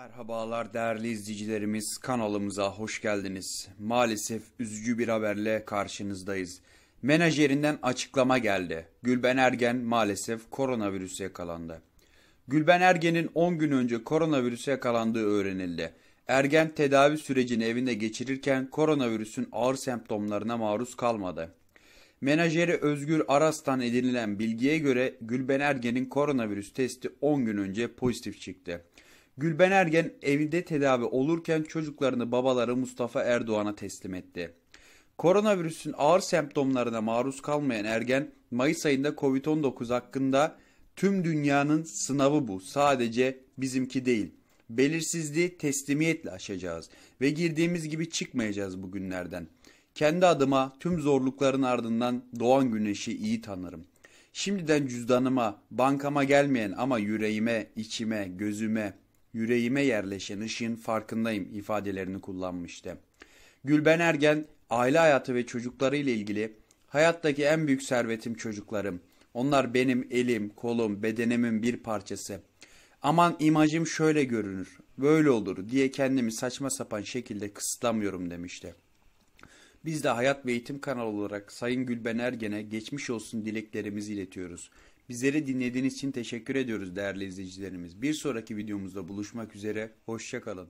Merhabalar değerli izleyicilerimiz kanalımıza hoş geldiniz. Maalesef üzücü bir haberle karşınızdayız. Menajerinden açıklama geldi. Gülben Ergen maalesef koronavirüse yakalandı. Gülben Ergen'in 10 gün önce koronavirüse yakalandığı öğrenildi. Ergen tedavi sürecini evinde geçirirken koronavirüsün ağır semptomlarına maruz kalmadı. Menajeri Özgür Aras'tan edinilen bilgiye göre Gülben Ergen'in koronavirüs testi 10 gün önce pozitif çıktı. Gülben Ergen evinde tedavi olurken çocuklarını babaları Mustafa Erdoğan'a teslim etti. Koronavirüsün ağır semptomlarına maruz kalmayan Ergen, Mayıs ayında Covid-19 hakkında tüm dünyanın sınavı bu. Sadece bizimki değil. Belirsizliği teslimiyetle aşacağız ve girdiğimiz gibi çıkmayacağız bugünlerden. Kendi adıma tüm zorlukların ardından doğan güneşi iyi tanırım. Şimdiden cüzdanıma, bankama gelmeyen ama yüreğime, içime, gözüme, yüreğime yerleşen ışığın farkındayım ifadelerini kullanmıştı. Gülben Ergen aile hayatı ve çocukları ile ilgili hayattaki en büyük servetim çocuklarım. Onlar benim elim, kolum, bedenimin bir parçası. Aman imajım şöyle görünür, böyle olur diye kendimi saçma sapan şekilde kısıtlamıyorum demişti. Biz de Hayat ve Eğitim kanalı olarak Sayın Gülben Ergen'e geçmiş olsun dileklerimizi iletiyoruz. Bizleri dinlediğiniz için teşekkür ediyoruz değerli izleyicilerimiz. Bir sonraki videomuzda buluşmak üzere, hoşçakalın.